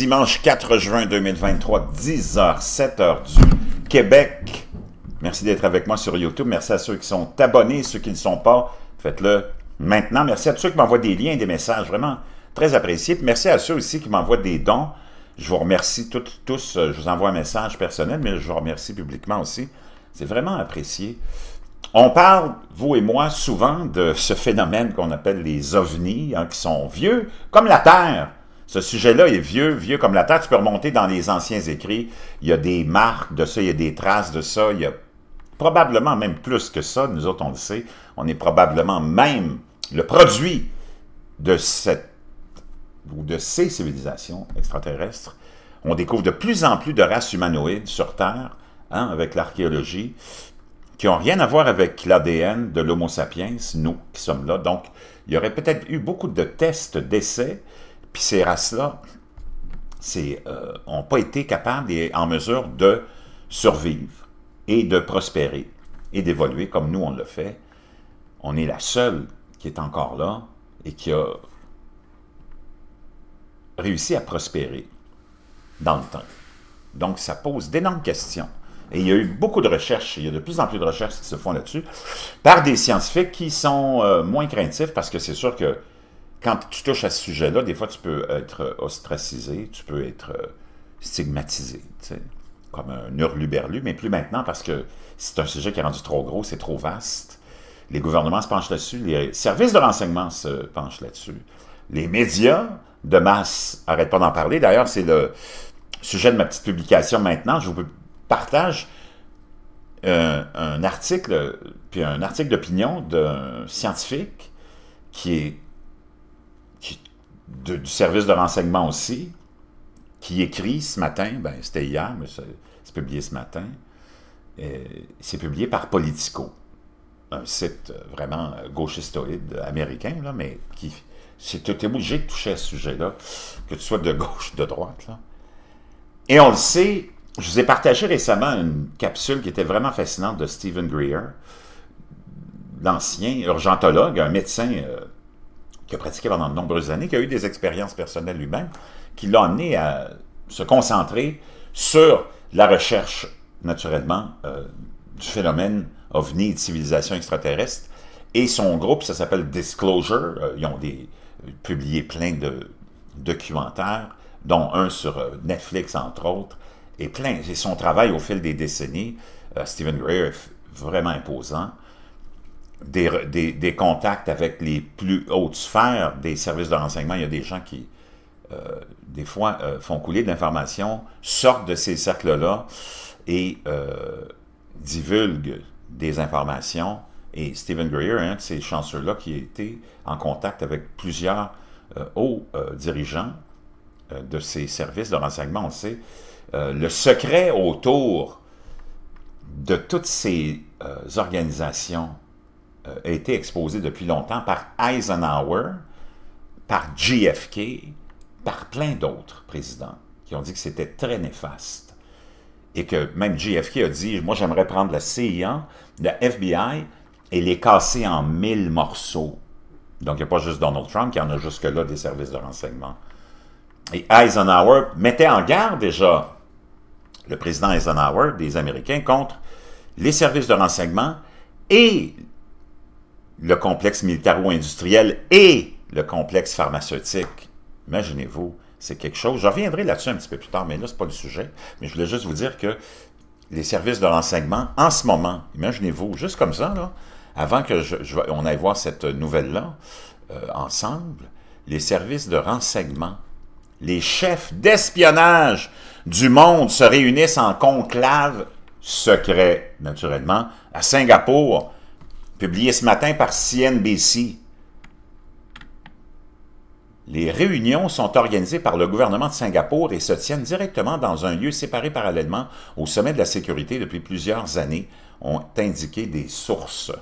dimanche 4 juin 2023, 10h, 7h du Québec. Merci d'être avec moi sur YouTube. Merci à ceux qui sont abonnés, ceux qui ne sont pas. Faites-le maintenant. Merci à tous ceux qui m'envoient des liens, des messages. Vraiment très appréciés. merci à ceux aussi qui m'envoient des dons. Je vous remercie toutes, tous. Je vous envoie un message personnel, mais je vous remercie publiquement aussi. C'est vraiment apprécié. On parle, vous et moi, souvent de ce phénomène qu'on appelle les ovnis, hein, qui sont vieux, comme la Terre. Ce sujet-là est vieux, vieux comme la terre. Tu peux remonter dans les anciens écrits. Il y a des marques de ça, il y a des traces de ça. Il y a probablement même plus que ça. Nous autres, on le sait. On est probablement même le produit de cette ou de ces civilisations extraterrestres. On découvre de plus en plus de races humanoïdes sur Terre, hein, avec l'archéologie, qui n'ont rien à voir avec l'ADN de l'Homo sapiens, nous qui sommes là. Donc, il y aurait peut-être eu beaucoup de tests, d'essais, puis ces races-là n'ont euh, pas été capables et en mesure de survivre et de prospérer et d'évoluer comme nous on le fait. On est la seule qui est encore là et qui a réussi à prospérer dans le temps. Donc ça pose d'énormes questions. Et il y a eu beaucoup de recherches, il y a de plus en plus de recherches qui se font là-dessus, par des scientifiques qui sont euh, moins craintifs, parce que c'est sûr que quand tu touches à ce sujet-là, des fois, tu peux être ostracisé, tu peux être euh, stigmatisé, comme un hurluberlu, mais plus maintenant parce que c'est un sujet qui est rendu trop gros, c'est trop vaste. Les gouvernements se penchent là-dessus, les services de renseignement se penchent là-dessus. Les médias de masse n'arrêtent pas d'en parler. D'ailleurs, c'est le sujet de ma petite publication maintenant. Je vous partage un, euh, un article, puis un article d'opinion d'un scientifique qui est du service de renseignement aussi, qui écrit ce matin, ben, c'était hier, mais c'est publié ce matin, euh, c'est publié par Politico, un site euh, vraiment euh, gauchistoïde américain, là, mais qui. C'était obligé de toucher à ce sujet-là, que tu sois de gauche ou de droite. Et on le sait, je vous ai partagé récemment une capsule qui était vraiment fascinante de Stephen Greer, l'ancien urgentologue, un médecin qui a pratiqué pendant de nombreuses années, qui a eu des expériences personnelles lui-même, qui l'a amené à se concentrer sur la recherche, naturellement, euh, du phénomène OVNI et de civilisation extraterrestre. Et son groupe, ça s'appelle Disclosure. Euh, ils ont euh, publié plein de documentaires, dont un sur Netflix, entre autres, et plein. Et son travail au fil des décennies, Stephen Greer est vraiment imposant des, contacts avec les plus hautes sphères des services de renseignement. Il y a des gens qui, euh, des fois, euh, font couler de l'information, sortent de ces cercles-là et euh, divulguent des informations. Et Stephen Greer, un hein, de ces chanceux-là, qui a été en contact avec plusieurs hauts dirigeants de ces services de renseignement, on le sait, le secret autour de toutes ces organisations euh, a été exposé depuis longtemps par Eisenhower, par JFK, par plein d'autres présidents qui ont dit que c'était très néfaste. Et que même JFK a dit, moi j'aimerais prendre la CIA, la FBI, et les casser en mille morceaux. Donc il n'y a pas juste Donald Trump, qui en a jusque-là des services de renseignement. Et Eisenhower mettait en garde déjà le président Eisenhower des Américains contre les services de renseignement et le complexe militaro-industriel et le complexe pharmaceutique. Imaginez-vous, c'est quelque chose. Je reviendrai là-dessus un petit peu plus tard, mais là, ce n'est pas le sujet. Mais je voulais juste vous dire que les services de renseignement, en ce moment, imaginez-vous, juste comme ça, avant que on aille voir cette nouvelle-là, euh, ensemble, les services de renseignement, les chefs d'espionnage du monde se réunissent en conclave secret, naturellement, à Singapour, publié ce matin par CNBC. Les réunions sont organisées par le gouvernement de Singapour et se tiennent directement dans un lieu séparé parallèlement au sommet de la sécurité depuis plusieurs années, ont indiqué des sources.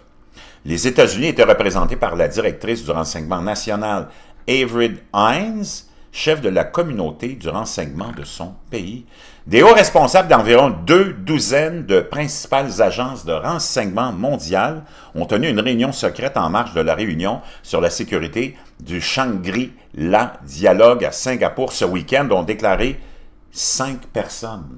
Les États-Unis étaient représentés par la directrice du renseignement national, Avery Hines, chef de la communauté du renseignement de son pays, des hauts responsables d'environ deux douzaines de principales agences de renseignement mondiales ont tenu une réunion secrète en marge de la réunion sur la sécurité du Shangri-La Dialogue à Singapour ce week-end, ont déclaré cinq personnes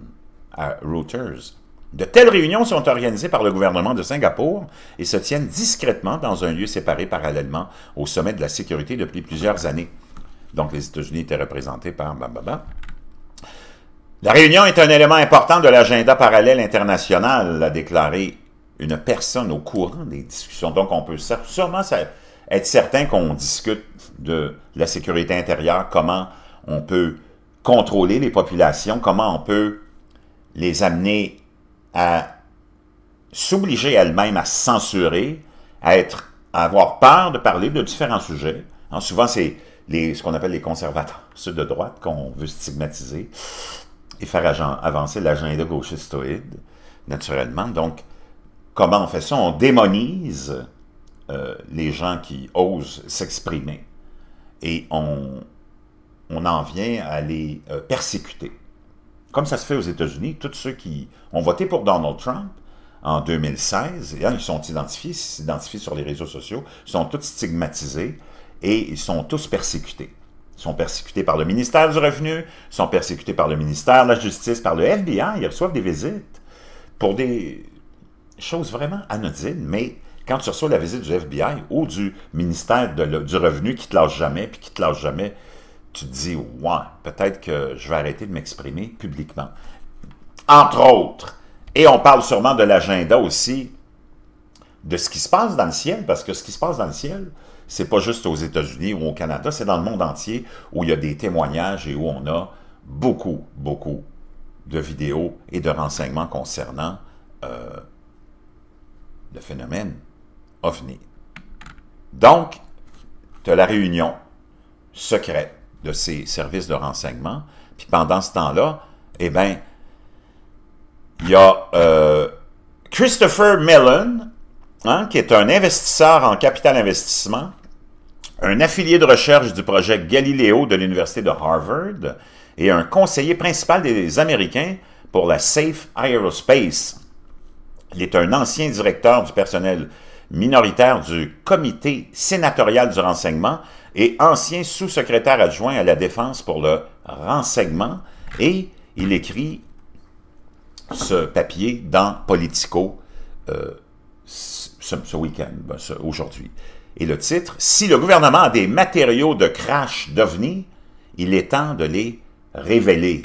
à Reuters. De telles réunions sont organisées par le gouvernement de Singapour et se tiennent discrètement dans un lieu séparé parallèlement au sommet de la sécurité depuis plusieurs années. Donc, les États-Unis étaient représentés par Bababa. La réunion est un élément important de l'agenda parallèle international, a déclaré une personne au courant des discussions. Donc, on peut sûrement être certain qu'on discute de la sécurité intérieure, comment on peut contrôler les populations, comment on peut les amener à s'obliger elles-mêmes à censurer, à, être, avoir peur de parler de différents sujets. souvent, c'est ce qu'on appelle les conservateurs, ceux de droite qu'on veut stigmatiser, et faire avancer l'agenda gauchistoïde, naturellement. Donc, comment on fait ça? On démonise euh, les gens qui osent s'exprimer et on, en vient à les euh, persécuter. Comme ça se fait aux États-Unis, tous ceux qui ont voté pour Donald Trump en 2016, et hein, ils sont identifiés, s'identifient sur les réseaux sociaux, sont tous stigmatisés, et ils sont tous persécutés. Ils sont persécutés par le ministère du Revenu, ils sont persécutés par le ministère de la Justice, par le FBI, ils reçoivent des visites pour des choses vraiment anodines, mais quand tu reçois la visite du FBI ou du ministère du Revenu qui te lâche jamais, puis qui te lâche jamais, tu te dis, ouais, peut-être que je vais arrêter de m'exprimer publiquement. Entre autres, et on parle sûrement de l'agenda aussi, de ce qui se passe dans le ciel, parce que ce qui se passe dans le ciel, c'est pas juste aux États-Unis ou au Canada, c'est dans le monde entier où il y a des témoignages et où on a beaucoup, beaucoup de vidéos et de renseignements concernant euh, le phénomène OVNI. Donc, tu as la réunion secrète de ces services de renseignement, puis pendant ce temps-là, eh bien, il y a euh, Christopher Mellon, hein, qui est un investisseur en capital investissement, un affilié de recherche du projet Galileo de l'Université de Harvard et un conseiller principal des Américains pour la Safe Aerospace. Il est un ancien directeur du personnel minoritaire du comité sénatorial du renseignement et ancien sous-secrétaire adjoint à la défense pour le renseignement et il écrit ce papier dans Politico euh, ce, week-end, ben, aujourd'hui. Et le titre, « Si le gouvernement a des matériaux de crash d'OVNI, il est temps de les révéler. »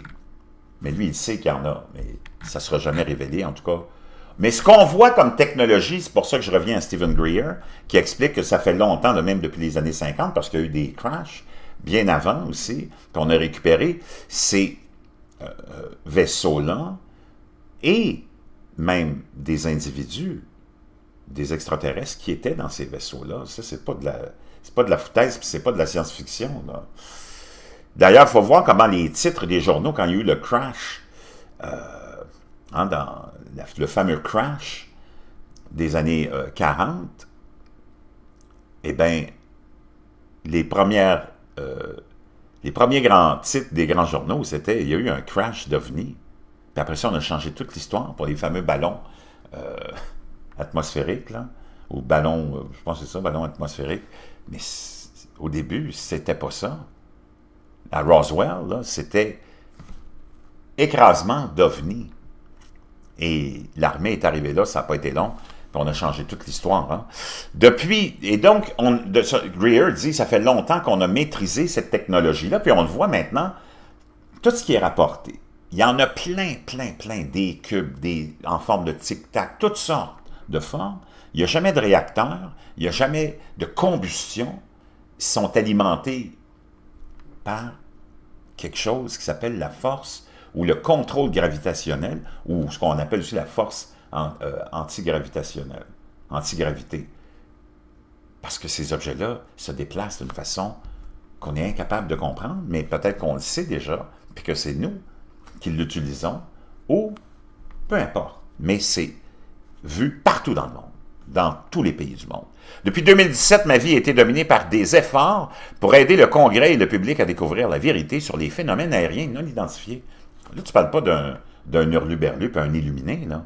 Mais lui, il sait qu'il y en a, mais ça ne sera jamais révélé, en tout cas. Mais ce qu'on voit comme technologie, c'est pour ça que je reviens à Stephen Greer, qui explique que ça fait longtemps, de même depuis les années 50, parce qu'il y a eu des crashs, bien avant aussi, qu'on a récupéré ces euh, euh, vaisseaux-là, et même des individus des extraterrestres qui étaient dans ces vaisseaux-là. Ça, c'est pas de la, pas de la foutaise, puis c'est pas de la science-fiction. D'ailleurs, il faut voir comment les titres des journaux, quand il y a eu le crash, euh, hein, dans le fameux crash des années 40, euh, eh bien, les premières... Euh, les premiers grands titres des grands journaux, c'était « Il y a eu un crash d'OVNI ». Puis après ça, on a changé toute l'histoire pour les fameux ballons atmosphérique, là, ou ballon, euh, je pense que c'est ça, ballon atmosphérique. Mais au début, c'était pas ça. À Roswell, c'était écrasement d'OVNI. Et l'armée est arrivée là, ça n'a pas été long. Puis on a changé toute l'histoire. Hein. Depuis, et donc, Greer dit, ça fait longtemps qu'on a maîtrisé cette technologie-là, puis on le voit maintenant, tout ce qui est rapporté. Il y en a plein, plein, plein, des cubes, des, en forme de tic-tac, toutes sortes de forme, il n'y a jamais de réacteur, il n'y a jamais de combustion, ils sont alimentés par quelque chose qui s'appelle la force ou le contrôle gravitationnel, ou ce qu'on appelle aussi la force euh, antigravitationnelle, antigravité. Parce que ces objets-là se déplacent d'une façon qu'on est incapable de comprendre, mais peut-être qu'on le sait déjà, puis que c'est nous qui l'utilisons, ou peu importe. Mais c'est vu partout dans le monde, dans tous les pays du monde. Depuis 2017, ma vie a été dominée par des efforts pour aider le Congrès et le public à découvrir la vérité sur les phénomènes aériens non identifiés. Là, tu parles pas d'un hurluberlu puis un illuminé, là.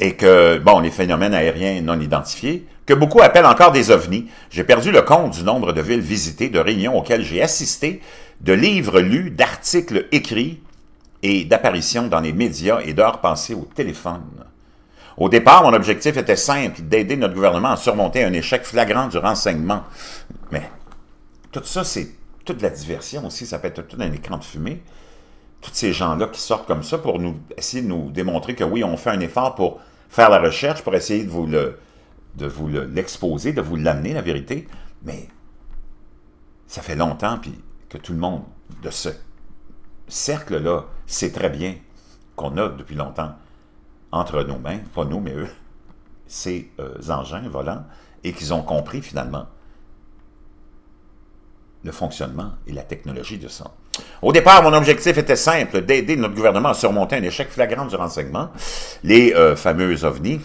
Et que, bon, les phénomènes aériens non identifiés, que beaucoup appellent encore des ovnis. J'ai perdu le compte du nombre de villes visitées, de réunions auxquelles j'ai assisté, de livres lus, d'articles écrits, et d'apparition dans les médias et d'heures passées au téléphone. Au départ, mon objectif était simple, d'aider notre gouvernement à surmonter un échec flagrant du renseignement. Mais tout ça, c'est toute la diversion aussi, ça peut être tout un écran de fumée. Tous ces gens-là qui sortent comme ça pour nous essayer de nous démontrer que oui, on fait un effort pour faire la recherche, pour essayer de vous l'exposer, de vous l'amener, la vérité. Mais ça fait longtemps puis, que tout le monde de ce cercle-là, c'est très bien qu'on a depuis longtemps entre nos mains, pas nous, mais eux, ces euh, engins volants, et qu'ils ont compris finalement le fonctionnement et la technologie de ça. Au départ, mon objectif était simple, d'aider notre gouvernement à surmonter un échec flagrant du renseignement. Les euh, fameux ovnis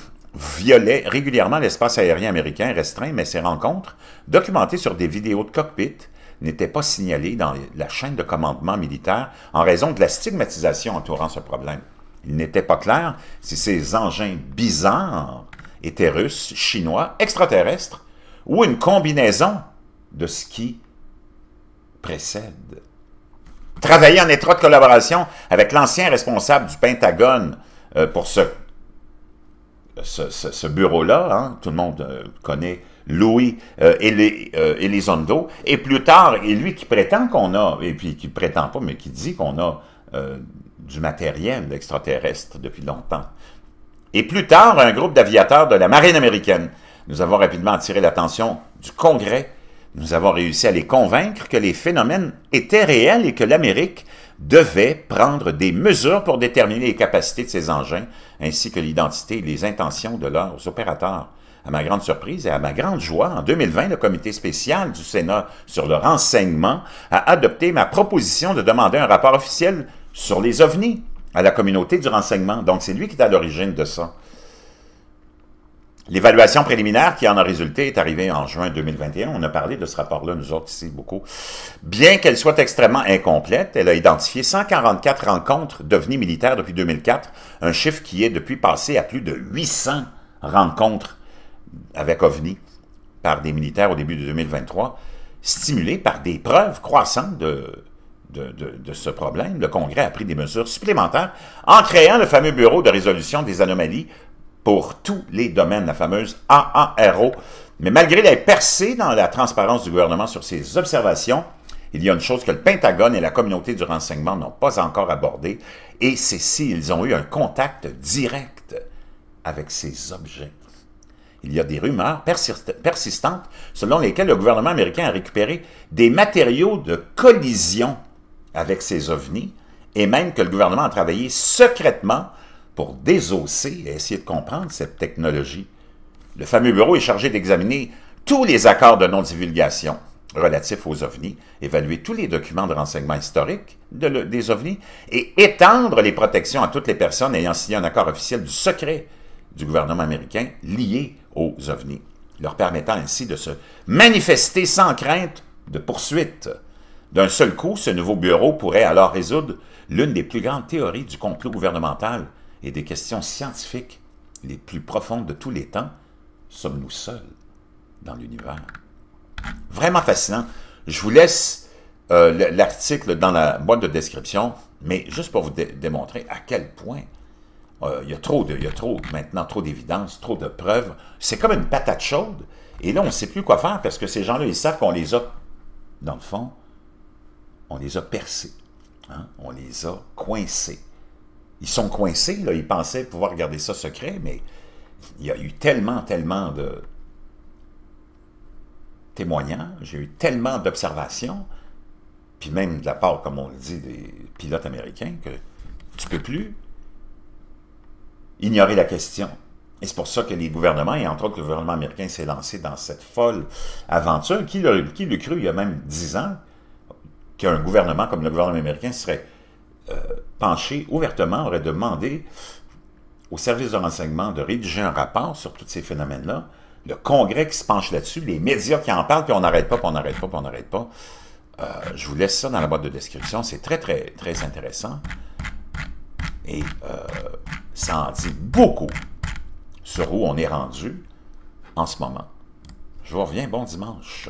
violaient régulièrement l'espace aérien américain restreint, mais ces rencontres, documentées sur des vidéos de cockpit, n'était pas signalé dans la chaîne de commandement militaire en raison de la stigmatisation entourant ce problème. Il n'était pas clair si ces engins bizarres étaient russes, chinois, extraterrestres ou une combinaison de ce qui précède. Travailler en étroite collaboration avec l'ancien responsable du Pentagone euh, pour ce ce, bureau-là, hein, tout le monde euh, connaît Louis et euh, euh, Elizondo, et plus tard, et lui qui prétend qu'on a, et puis qui prétend pas, mais qui dit qu'on a du matériel extraterrestre depuis longtemps. Et plus tard, un groupe d'aviateurs de la marine américaine. Nous avons rapidement attiré l'attention du Congrès. Nous avons réussi à les convaincre que les phénomènes étaient réels et que l'Amérique devait prendre des mesures pour déterminer les capacités de ces engins, ainsi que l'identité et les intentions de leurs opérateurs. À ma grande surprise et à ma grande joie, en 2020, le comité spécial du Sénat sur le renseignement a adopté ma proposition de demander un rapport officiel sur les ovnis à la communauté du renseignement. Donc, c'est lui qui est à l'origine de ça. L'évaluation préliminaire qui en a résulté est arrivée en juin 2021. On a parlé de ce rapport-là, nous autres ici, beaucoup. Bien qu'elle soit extrêmement incomplète, elle a identifié 144 rencontres d'OVNI militaires depuis 2004, un chiffre qui est depuis passé à plus de 800 rencontres avec OVNI par des militaires au début de 2023, stimulé par des preuves croissantes de, de, de, ce problème, le Congrès a pris des mesures supplémentaires en créant le fameux Bureau de résolution des anomalies pour tous les domaines, la fameuse AARO. Mais malgré les percées dans la transparence du gouvernement sur ces observations, il y a une chose que le Pentagone et la communauté du renseignement n'ont pas encore abordée, et c'est s'ils ont eu un contact direct avec ces objets. Il y a des rumeurs persistantes selon lesquelles le gouvernement américain a récupéré des matériaux de collision avec ces ovnis, et même que le gouvernement a travaillé secrètement pour désosser et essayer de comprendre cette technologie. Le fameux bureau est chargé d'examiner tous les accords de non-divulgation relatifs aux ovnis, évaluer tous les documents de renseignement historique des ovnis et étendre les protections à toutes les personnes ayant signé un accord officiel du secret du gouvernement américain lié aux ovnis, leur permettant ainsi de se manifester sans crainte de poursuite. D'un seul coup, ce nouveau bureau pourrait alors résoudre l'une des plus grandes théories du complot gouvernemental et des questions scientifiques les plus profondes de tous les temps, sommes-nous seuls dans l'univers? Vraiment fascinant. Je vous laisse euh, l'article dans la boîte de description, mais juste pour vous démontrer à quel point euh, il y a trop trop maintenant trop d'évidence, trop de preuves. C'est comme une patate chaude. Et là, on ne sait plus quoi faire parce que ces gens-là, ils savent qu'on les a, dans le fond, on les a percés. Hein? On les a coincés ils sont coincés, là. ils pensaient pouvoir garder ça secret, mais il y a eu tellement, tellement de témoignages, j'ai eu tellement d'observations, puis même de la part, comme on le dit, des pilotes américains, que tu ne peux plus ignorer la question. Et c'est pour ça que les gouvernements, et entre autres le gouvernement américain, s'est lancé dans cette folle aventure. Qui l'a cru il y a même dix ans qu'un gouvernement comme le gouvernement américain serait euh, penché ouvertement, aurait demandé au service de renseignement de rédiger un rapport sur tous ces phénomènes-là, le Congrès qui se penche là-dessus, les médias qui en parlent, puis on n'arrête pas, puis on n'arrête pas, puis on n'arrête pas. Euh, je vous laisse ça dans la boîte de description. C'est très, très, très intéressant. Et euh, ça en dit beaucoup sur où on est rendu en ce moment. Je vous reviens. Bon dimanche.